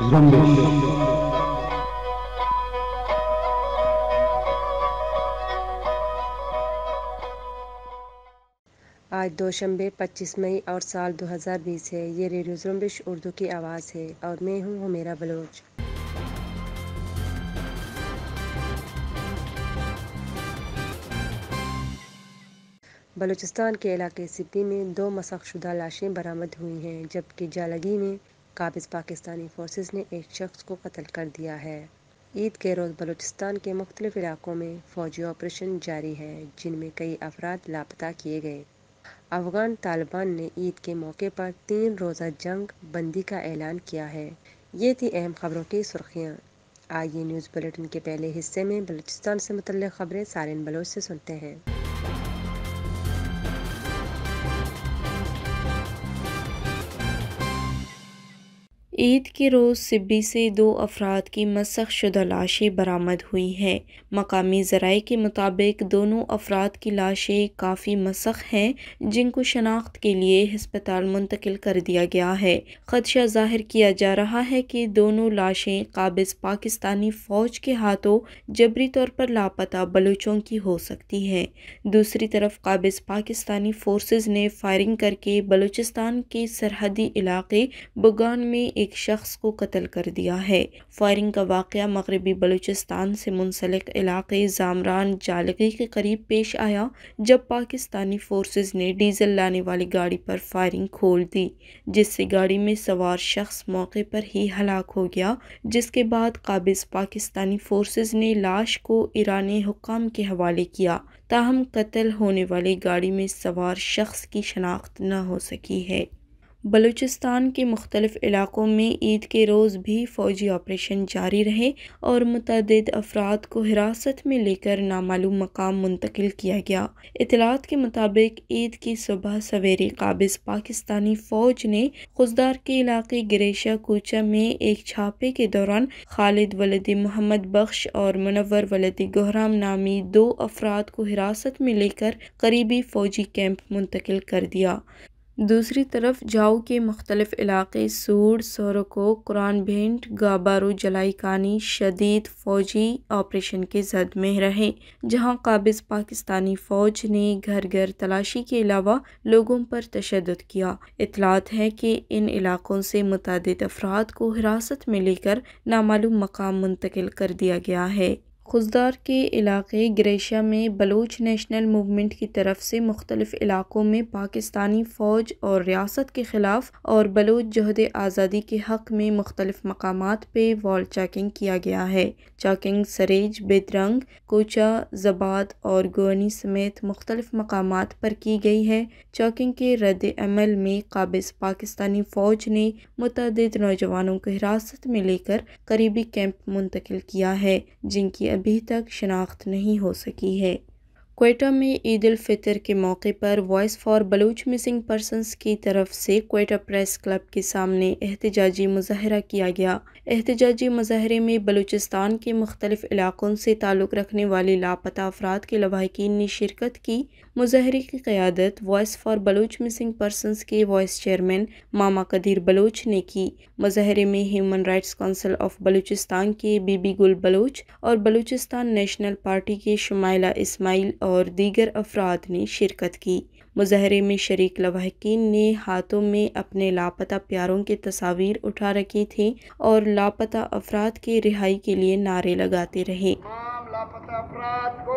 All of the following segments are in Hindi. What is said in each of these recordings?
रमेश आज दोशंबे 25 मई और साल 2020 है ये रेडियो जुम्बिश उर्दू की आवाज़ है और मैं हूँ हमेरा बलोच बलूचिस्तान के इलाके सिद्दी में दो मसकशुदा लाशें बरामद हुई हैं जबकि जालगी में काबिज़ पाकिस्तानी फ़ोर्सेज़ ने एक शख्स को कत्ल कर दिया है ईद के रोज़ बलूचिस्तान के मुख्तलिफ इलाकों में फ़ौजी ऑपरेशन जारी है जिनमें कई अफराद लापता किए गए अफ़गान तालिबान ने ईद के मौके पर तीन रोज़ा जंग बंदी का ऐलान किया है ये थी अहम खबरों की सुर्खियाँ आइए न्यूज़ बुलेटिन के पहले हिस्से में बलूचिस्तान से मुतल खबरें सारे बलोच से सुनते हैं ईद के रोज़ सिब्बी से दो अफराद की मसख शुदा लाशें बरामद हुई हैं मकामी जराए के मुताबिक दोनों अफराद की लाशें काफ़ी मसख हैं जिनको शनाख्त के लिए हस्पताल मुंतकिल कर दिया गया है खदशा जाहिर किया जा रहा है कि दोनों लाशें काबिज पाकिस्तानी फ़ौज के हाथों जबरी तौर पर लापता बलूचों की हो सकती हैं दूसरी तरफ काबिज पाकिस्तानी फ़ोर्स ने फायरिंग करके बलूचिस्तान के सरहदी इलाके बुगान में एक एक शख्स को कत्ल कर दिया है फायरिंग का वाक़ मगरबी बलूचिस्तान से मुंसलिक इलाके जामरान जालगी के करीब पेश आया जब पाकिस्तानी फोर्सेज ने डीजल लाने वाली गाड़ी पर फायरिंग खोल दी जिससे गाड़ी में सवार शख्स मौके पर ही हलाक हो गया जिसके बाद काबिज पाकिस्तानी फोर्सेज ने लाश को ईरानी हुकाम के हवाले किया ताहम कत्ल होने वाली गाड़ी में सवार शख्स की शनाख्त न हो सकी है बलूचिस्तान के मुख्तलिफ़ इलाक़ों में ईद के रोज़ भी फ़ौजी ऑपरेशन जारी रहे और मतद अफराद को हिरासत में लेकर नामालूम मकाम मुंतकिल किया गया इतलात के मुताबिक ईद की सुबह सवेरे काबिज पाकिस्तानी फ़ौज ने खुजदार के इलाके ग्रेशा कोचा में एक छापे के दौरान खालिद वलदी मोहम्मद बख्श और मुनवर वलदी गोहराम नामी दो अफराद को हिरासत में लेकर करीबी फ़ौजी कैंप मुंतकिल कर दिया दूसरी तरफ जाऊ के मुख्तलिफ़ इलाके सूर सोरको कुरान भेंट गाबारू जलाईकानी शदीद फ़ौजी ऑपरेशन के जद में रहे जहां काबिज पाकिस्तानी फ़ौज ने घर घर तलाशी के अलावा लोगों पर तशद किया इतलात है कि इन इलाकों से मुतद अफराद को हिरासत में लेकर नामालूम मकाम मुंतकिल कर दिया गया है खुजदार के इलाक़े ग्रेशिया में बलोच नेशनल मूवमेंट की तरफ से मुख्तलिफ़ इलाक़ों में पाकिस्तानी फ़ौज और रियासत के ख़िलाफ़ और बलोच जहद आज़ादी के हक़ में मुख्तलिफ़ मकाम पे वॉल चाकिंग किया गया है चाकिंग सरेज बेदरंग कोचा जबात और गोनी समेत मुख्तलिफ़ मकाम पर की गई है चाकिंग के रद्द अमल में काबिज पाकिस्तानी फ़ौज ने मुतद नौजवानों को हिरासत में लेकर करीबी कैंप मुंतकिल किया है जिनकी अभी तक शनाख्त नहीं हो सकी है कोयटा में ईद अलफितर के मौके पर voice for Baloch missing persons की तरफ से कोयटा प्रेस क्लब के सामने एहतजाजी मुजाहरा किया गया एहतजाजी मुजाहरे में बलूचिस्तान के मुख्तलिफ इलाकों से ताल्लुक़ रखने वाले लापता अफराद के लवाकिन ने शिरकत की मुजहरी की क़्यादत voice for Baloch missing person के वाइस चेयरमैन मामा कदीर बलोच ने की मुजहरे में human rights council of Balochistan के बीबी गुल बलोच और बलूचिस्तान नेशनल पार्टी के शुमाइला इस्माइल और दीगर अफराद ने शिरकत की मुजहरे में शरीक लवाहकिन ने हाथों में अपने लापता प्यारों की तस्वीर उठा रखी थी और लापता अफराद की रिहाई के लिए नारे लगाते रहे लापता अफराद को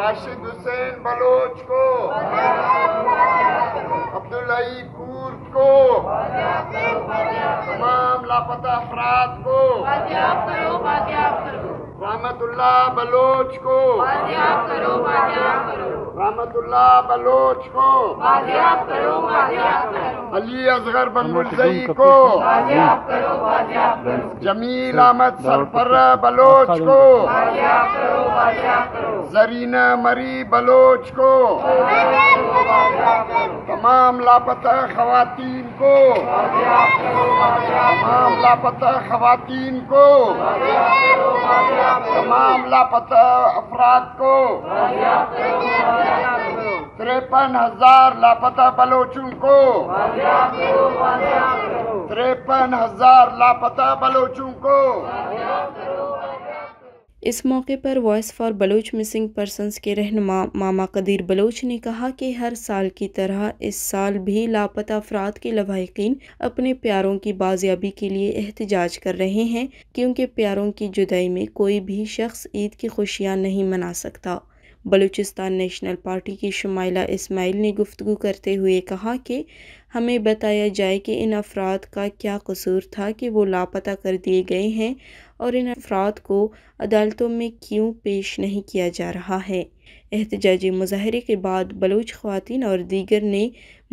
राशिद हुसैन बलोच को अब्दुल्लाई कूर को तमाम लापता अफराद को रामतुल्ला बलोच को रामतुल्ला बलोच को अली असगर बनगुलजई को जमील अहमद सरफर बलोच को जरीना मरी बलोच को तमाम लापता खातन को तमाम लापता खातन को तमाम लापता अफराद को तिरपन हजार लापता बलोचों को तिरपन हजार लापता बलोचों को इस मौके पर voice for Baloch missing persons के रहनमा मामा कदीर बलोच ने कहा कि हर साल की तरह इस साल भी लापता अफराद के लवाकिन अपने प्यारों की बाजियाबी के लिए एहतजाज कर रहे हैं क्योंकि प्यारों की जुदाई में कोई भी शख्स ईद की खुशियाँ नहीं मना सकता बलूचिस्तान नेशनल पार्टी की शुमाइला इस्माइल ने गुफ्तु करते हुए कहा कि हमें बताया जाए कि इन अफराद का क्या कसूर था कि वो लापता कर दिए गए हैं और इन अफराद को अदालतों में क्यों पेश नहीं किया जा रहा है एहतजाजी मुजाहरे के बाद बलूच खुतिन और दीगर ने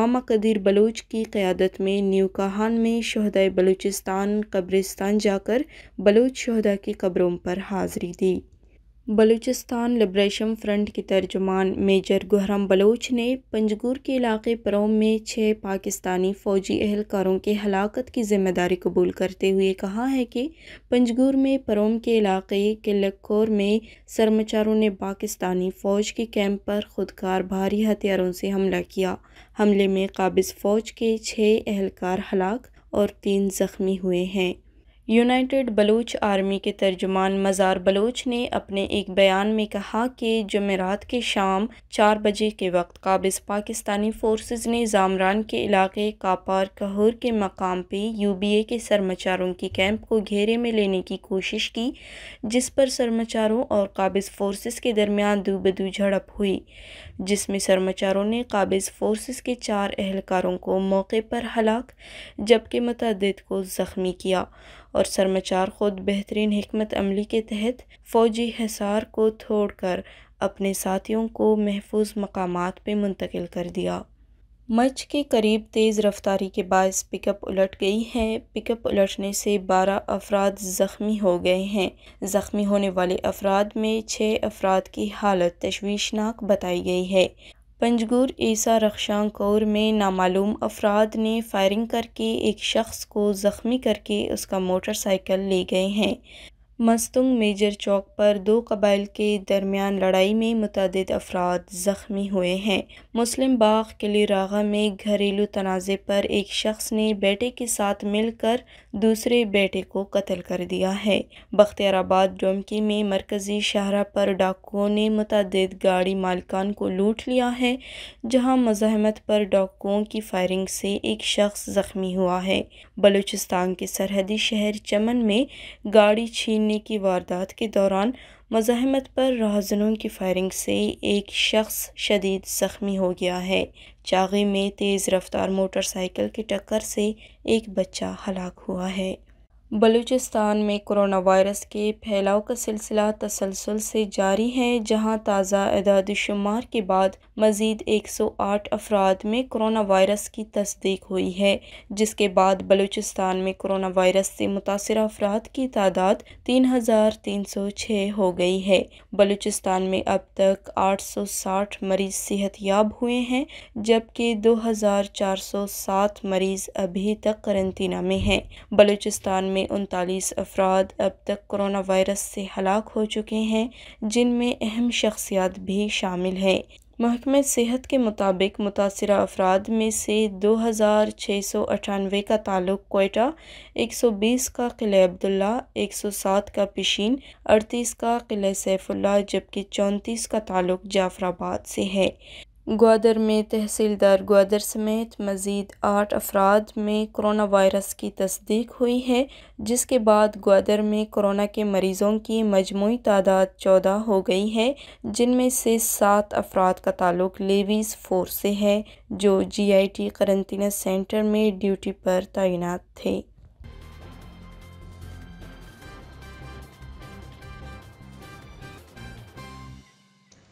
मामा कदीर बलूच की क़्यादत में न्यूकाहान में शहदा बलूचिस्तान कब्रिस्तान जाकर बलूच शहदा की कब्रों पर हाज़री दी बलूचिस्तान लिब्रेशन फ्रंट के तर्जुमान मेजर गुहराम बलोच ने पंजगूर के इलाके परोम में छः पाकिस्तानी फ़ौजी अहलकारों के हलाकत की जिम्मेदारी कबूल करते हुए कहा है कि पंजगूर में परोम के इलाके के लक्कोर में सरमाचारों ने पाकिस्तानी फ़ौज के कैंप पर खुदकार भारी हथियारों से हमला किया हमले में काबिज फ़ौज के छः एहलकार हलाक और तीन ज़ख्मी हुए हैं यूनाइटेड बलूच आर्मी के तर्जुमान मज़ार बलूच ने अपने एक बयान में कहा कि जमेरात के शाम चार बजे के वक्त काबिज पाकिस्तानी फोर्स ने जामरान के इलाके कापार कहूर के मकाम पर यू बी ए के सरमाचारों के कैंप को घेरे में लेने की कोशिश की जिस पर सरमाचारों और काबिज फ़ोर्स के दरमियान दूबदू झड़प हुई जिसमें सरमाचारों ने काबिज फोर्सेस के चार एहलकारों को मौके पर हलाक जबकि मतदद को ज़ख्मी किया और सरमाचार खुद बेहतरीन हमत अमली के तहत फ़ौजी हिसार को छोड़ कर अपने साथियों को महफूज मकाम पर मुंतकिल कर दिया मच के करीब तेज़ रफ्तारी के बायस पिकअप उलट गई है पिकअप उलटने से बारह अफराद ज़ख्मी हो गए हैं ज़ख्मी होने वाले अफराद में छः अफराद की हालत तशवीशनाक बताई गई है पंजगूर ईसा कौर में नामालूम अफराद ने फायरिंग करके एक शख्स को ज़ख्मी करके उसका मोटरसाइकिल ले गए हैं मस्तुंग मेजर चौक पर दो कबाइल के दरमियान लड़ाई में मुतद अफराद ज़ख्मी हुए हैं मुस्लिम बाग रागा में घरेलू तनाज़े पर एक शख्स ने बेटे के साथ मिलकर दूसरे बेटे को कत्ल कर दिया है बख्तियाराबाद डोमकी में मरकज़ी शाहरा पर डाकुओं ने मुतद गाड़ी मालकान को लूट लिया है जहाँ मजामत पर डाकुओं की फायरिंग से एक शख्स ज़ख्मी हुआ है बलूचिस्तान के सरहदी शहर चमन में गाड़ी छीन करने की वारदात के दौरान मजात पर राहजनों की फायरिंग से एक शख्स शदीद ज़ख्मी हो गया है चागे में तेज़ रफ्तार मोटरसाइकिल की टक्कर से एक बच्चा हलाक हुआ है बलूचिस्तान में कोरोना वायरस के फैलाव का सिलसिला तसलसल से जारी है जहां ताज़ा अदाद शुमार के बाद मज़ीद 108 अफराद में कोरोना वायरस की तस्दीक हुई है जिसके बाद बलूचिस्तान में कोरोना वायरस से मुतासर अफराद की तादाद 3,306 हो गई है बलूचिस्तान में अब तक आठ सौ साठ मरीज़ सेहत याब हुए हैं जबकि दो हजार चार सौ सात मरीज़ अभी तक करंतना में हैं बलूचिस्तान में में उनतालीस अफराद अब तक कोरोना वायरस से हलाक हो चुके हैं जिनमें अहम शख्सियात भी शामिल हैं महकमे सेहत के मुताबिक मुतासर अफराद में से दो हज़ार छः सौ अठानवे का ताल्लुक कोयटा एक सौ बीस का किले अब्दुल्ला एक सौ सात का पिशीन अड़तीस का किले सैफुल्ला जबकि चौंतीस का ताल्लुक जाफराबाद से है ग्वादर में तहसीलदार ग्वादर समेत मज़ीद आठ अफराद में कोरोना वायरस की तस्दीक हुई है जिसके बाद ग्वादर में कोरोना के मरीज़ों की मजमू तादाद चौदह हो गई है जिनमें से सात अफराद का ताल्लुक लेवीज़ फोर्स से है जो G I T quarantine centre duty ड्यूटी पर तैनात थे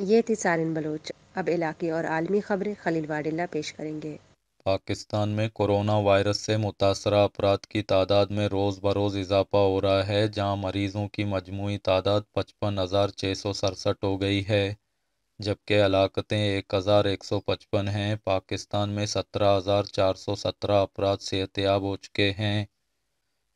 ये थी सारिन बलोच अब इलाके और आलमी खबरें खलील वाडिल्ला पेश करेंगे पाकिस्तान में कोरोना वायरस से मुतासर अफराद की तादाद में रोज़ बरोज़ इजाफा हो रहा है जहां मरीजों की मजमू तादाद पचपन हज़ार छः सौ सड़सठ हो गई है जबकि हलाकतें एक हज़ार एक सौ पचपन हैं पाकिस्तान में सत्रह हज़ार चार सौ सत्रह अफराद सेहतियाब हो चुके हैं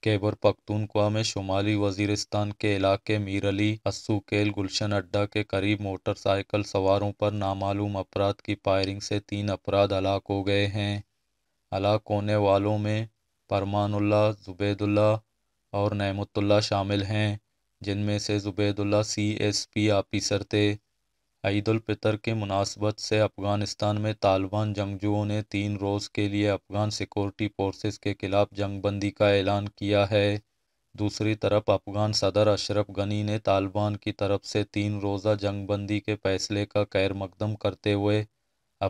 खैबर पख्तूनख्वा में शुमाली वजीरस्तान के इलाके मीरली असूकेल गुलशन अड्डा के करीब मोटरसाइकिल सवारों पर नामालूम अफराद की फायरिंग से तीन अफराद हलाक हो गए हैं हलाक होने वालों में परमानुल्ला जुबैदुल्ला और नमतुल्ला शामिल हैं जिनमें से Zubaidullah C S P officer थे ईदालफ़ितर के मुनासबत से अफ़गानिस्तान में तालिबान जंगजुओं ने तीन रोज़ के लिए अफ़गान सिक्योरिटी फोर्सेस के ख़िलाफ़ जंगबंदी का ऐलान किया है दूसरी तरफ अफ़गान सदर अशरफ गनी ने तालिबान की तरफ से तीन रोज़ा जंगबंदी के फ़ैसले का खैर मकदम करते हुए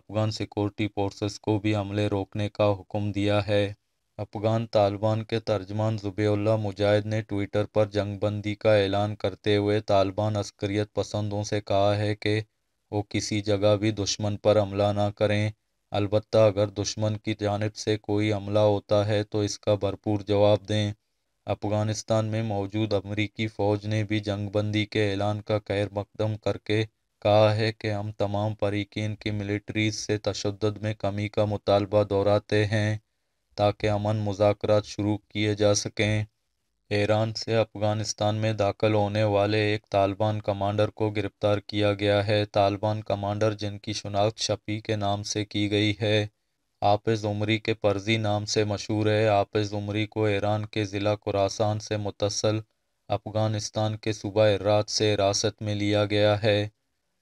अफ़गान सिक्योरिटी फोर्सेस को भी हमले रोकने का हुक्म दिया है अफ़गान तालिबान के तर्जमान ज़ुबैउल्लाह मुजाहिद ने ट्विटर पर जंगबंदी का ऐलान करते हुए तालिबान अस्करियत पसंदों से कहा है कि वो किसी जगह भी दुश्मन पर हमला ना करें अलबत् अगर दुश्मन की जानब से कोई हमला होता है तो इसका भरपूर जवाब दें अफ़गानिस्तान में मौजूद अमरीकी फ़ौज ने भी जंगबंदी के ऐलान का खैर मकदम करके कहा है कि हम तमाम फरीकिन की मिलिट्रीज से तशद में कमी का मुतालबा दोहराते हैं ताकि अमन मुजाकर शुरू किए जा सकें ईरान से अफ़गानिस्तान में दाखिल होने वाले एक तालिबान कमांडर को गिरफ़्तार किया गया है तालिबान कमांडर जिनकी शनाख्त शफी के नाम से की गई है आपज़ उमरी के फर्जी नाम से मशहूर है आपज उमरी को ईरान के ज़िला खुरासान से मुतसल अफ़गानिस्तान के सूबा इरात से हिरासत में लिया गया है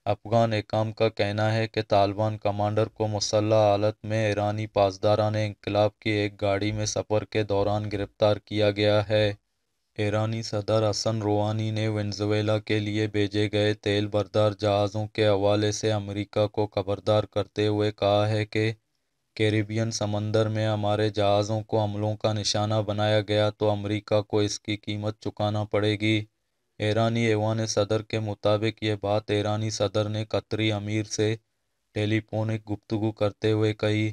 अफ़गान एकाम का कहना है कि तालिबान कमांडर को मुसल्ह हालत में ईरानी पासदारान इनकलाब की एक गाड़ी में सफ़र के दौरान गिरफ़्तार किया गया है ईरानी सदर हसन रूहानी ने वेनेजुएला के लिए भेजे गए तेल बरदार जहाज़ों के हवाले से अमेरिका को खबरदार करते हुए कहा है कि कैरिबियन समंदर में हमारे जहाज़ों को हमलों का निशाना बनाया गया तो अमरीका को इसकी कीमत चुकाना पड़ेगी ईरानी ऐवान सदर के मुताबिक ये बात ईरानी सदर ने कतरी अमीर से टेलीफोनिक गुफ्तु करते हुए कही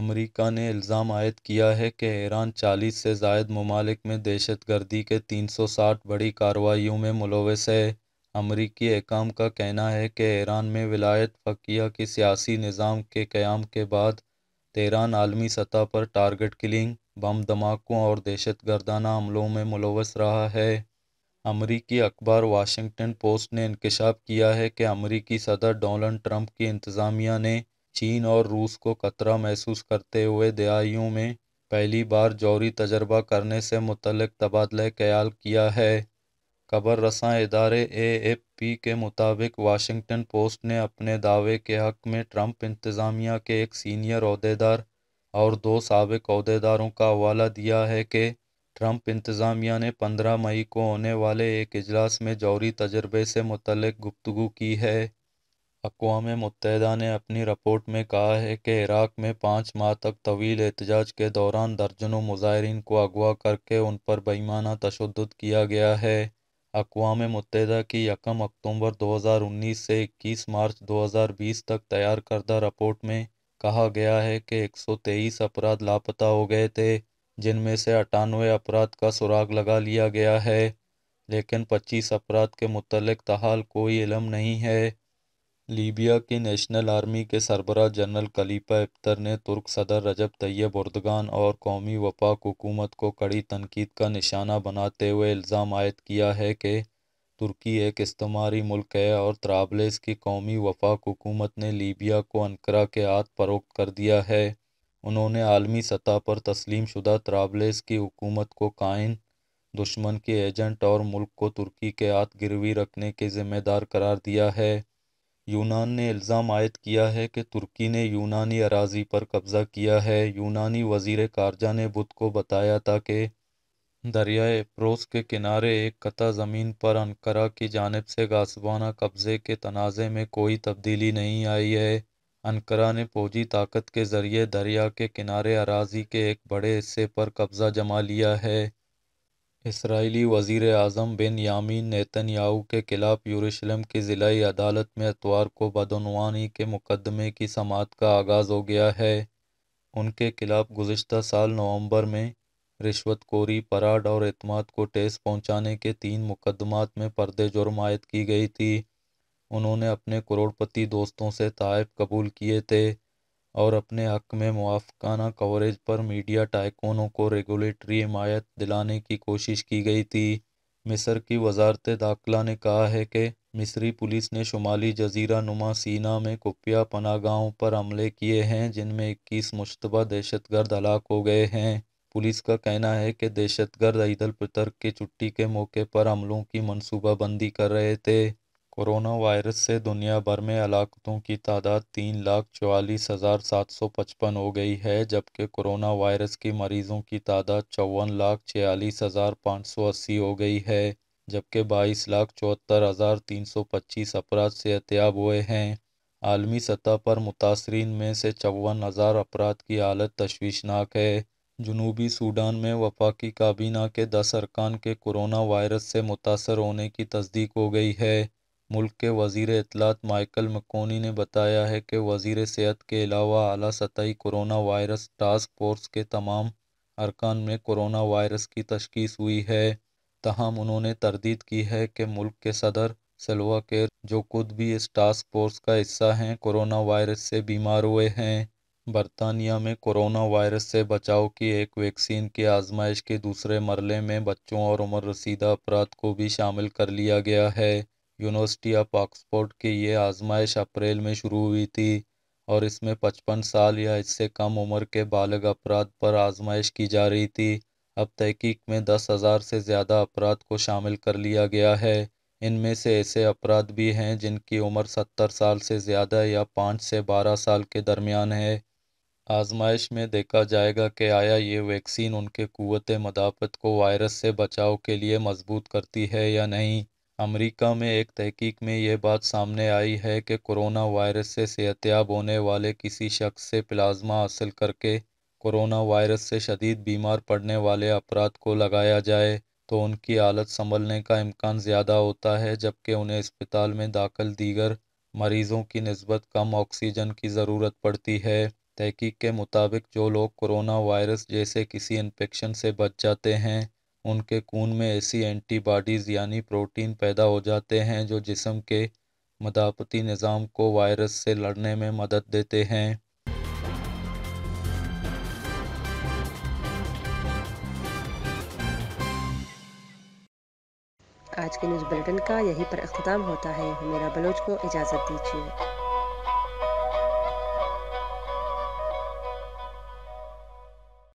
अमरीका ने इल्ज़ाम आयद किया है कि ईरान 40 से जायद ममालिक में दहशत गर्दी के 360 बड़ी कार्रवाइयों में मुलवस है अमरीकी अहकाम का कहना है कि ईरान में विलायत फ़किया की सियासी निज़ाम के क़्याम के बाद तेरान आलमी सतह पर टारगेट किलिंग बम धमाकों और दहशत गर्दाना हमलों में मुलवस रहा है अमरीकी अखबार वाशिंगटन पोस्ट ने इंकशाफ किया है कि अमरीकी सदर डोनाल्ड ट्रंप की इंतज़ामिया ने चीन और रूस को खतरा महसूस करते हुए दहाइयों में पहली बार जौहरी तजर्बा करने से मुतलक तबादला ख्याल किया है खबर रसा इदारे ए एफ पी के मुताबिक वाशिंगटन पोस्ट ने अपने दावे के हक में ट्रंप इंतज़ामिया के एक सीनियर अहदेदार और दो सबक अहदेदारों का हवाला दिया है कि ट्रंप इंतज़ामिया ने पंद्रह मई को होने वाले एक इजलास में जौहरी तजर्बे से मुतलक गुफ्तु की है अकवाम मुतहदा ने अपनी रिपोर्ट में कहा है कि इराक़ में पाँच माह तक तवील एहतजाज के दौरान दर्जनों मुजाहरीन को अगवा करके उन पर बेईमाना तशद किया गया है अकवा मुतहदा की यकम अक्टूबर 2019 से 21 मार्च 2020 तक तैयार करदा रिपोर्ट में कहा गया है कि 123 अपराध लापता हो गए थे जिनमें से अट्ठानवे अपराध का सुराग लगा लिया गया है लेकिन 25 अपराध के मुतलक तहाल कोई इलम नहीं है लीबिया की नेशनल आर्मी के सरबरा जनरल कलीपा इफ्तर ने तुर्क सदर रजब तैयब उर्दगान और कौमी वफाक हुकूमत को कड़ी तनकीद का निशाना बनाते हुए इल्ज़ाम आयद किया है कि तुर्की एक इस्तेमारी मुल्क है और त्राबलेस की कौमी वफाक हुकूमत ने लीबिया को अनकरा के हाथ फरोख कर दिया है उन्होंने आलमी सतह पर तस्लीम शुदा त्राबलेस की हुकूमत को कायन दुश्मन के एजेंट और मुल्क को तुर्की के हाथ गिरवी रखने के ज़िम्मेदार करार दिया है यूनान ने इल्ज़ाम आयद किया है कि तुर्की ने यूनानी अराजी पर कब्ज़ा किया है यूनानी वजीर खारजा ने बुध को बताया था कि दरियाए प्रोस के किनारे एक कता ज़मीन पर अनकरा की जानब से गासबाना कब्ज़े के तनाज़े में कोई तब्दीली नहीं आई है अनकरा ने फौजी ताकत के जरिए दरिया के किनारे अराजी के एक बड़े हिस्से पर कब्जा जमा लिया है इसराइली वजीर अजम बिन यामीन याऊ के खिलाफ यूशलम की ज़िलाई अदालत में अतवार को बदनवानी के मुकदमे की समात का आगाज़ हो गया है उनके खिलाफ गुज्त साल नवंबर में रिश्वतखोरी पराड और अतमाद को टेस पहुँचाने के तीन मुकदमात में पर्दे जुर्म आयद की गई थी उन्होंने अपने करोड़पति दोस्तों से तहफ़ कबूल किए थे और अपने हक़ में मुआफ़ाना कवरेज पर मीडिया टाइकोनों को रेगुलेटरी हमायत दिलाने की कोशिश की गई थी मिस्र की वजारत दाखिला ने कहा है कि मिस्री पुलिस ने शुमाली जजीरा नुमा सीना में पना पनागाहों पर हमले किए हैं जिनमें इक्कीस मुशतबा दहशतगर्द हलाक हो गए हैं पुलिस का कहना है कि दहशतगर्द ईद अल फितर की छुट्टी के मौके पर हमलों की मनसूबाबंदी कर रहे थे कोरोना वायरस से दुनिया भर में हलाकतों की तादाद तीन लाख चवालीस हज़ार सात सौ पचपन हो गई है जबकि कोरोना वायरस के मरीज़ों की तादाद चौवन लाख छियालीस हज़ार पाँच सौ अस्सी हो गई है जबकि बाईस लाख चौहत्तर हज़ार तीन सौ पच्चीस अफराद सेहतियाब हुए हैं आलमी सतह पर मुतासरीन में से चौवन हज़ार अपराध की हालत तश्वीशनाक है जनूबी सूडान में वफाकी काबीना के दस अरकान के कोरोना वायरस से मुतासर होने की तस्दीक हो गई है मुल्क के वज़ीर अतलात माइकल मकोनी ने बताया है कि वज़ीर सेहत के अलावा अला सतही कोरोना वायरस टास्क फोर्स के तमाम अरकान में कोरोना वायरस की तशखीस हुई है तहम उन्होंने तरदीद की है कि मुल्क के सदर सलवा केर जो खुद भी इस टास्क फोर्स का हिस्सा हैं कोरोना वायरस से बीमार हुए हैं बरतानिया में कोरोना वायरस से बचाव की एक वैक्सीन की आजमाइश के दूसरे मरले में बच्चों और उम्र रसीदा अफराद को भी शामिल कर लिया गया है यूनिवर्सिटी ऑफ ऑक्सफोर्ड की ये आजमाइश अप्रैल में शुरू हुई थी और इसमें पचपन साल या इससे कम उम्र के बालग अपराध पर आजमाइश की जा रही थी अब तहकीक में दस हज़ार से ज़्यादा अपराध को शामिल कर लिया गया है इनमें से ऐसे अपराध भी हैं जिनकी उम्र सत्तर साल से ज़्यादा या पाँच से बारह साल के दरमियान है आजमाइश में देखा जाएगा कि आया ये वैक्सीन उनके कुत मदाफ़त को वायरस से बचाव के लिए मजबूत करती है या नहीं अमेरिका में एक तहकीक में यह बात सामने आई है कि कोरोना वायरस से सेहतियाब होने वाले किसी शख्स से प्लाज्मा हासिल करके कोरोना वायरस से शदीद बीमार पड़ने वाले अफराद को लगाया जाए तो उनकी हालत संभलने का इम्कान ज़्यादा होता है जबकि उन्हें अस्पताल में दाखिल दीगर मरीज़ों की नस्बत कम ऑक्सीजन की ज़रूरत पड़ती है तहकीक के मुताबिक जो लोग कोरोना वायरस जैसे किसी इन्फेक्शन से बच जाते हैं उनके खून में ऐसी एंटीबॉडीज़ यानी प्रोटीन पैदा हो जाते हैं जो जिसम के मदाफ़ती निज़ाम को वायरस से लड़ने में मदद देते हैं आज के न्यूज़ बुलेटिन का यहीं पर अख्ताम होता है मेरा बलोच को इजाज़त दीजिए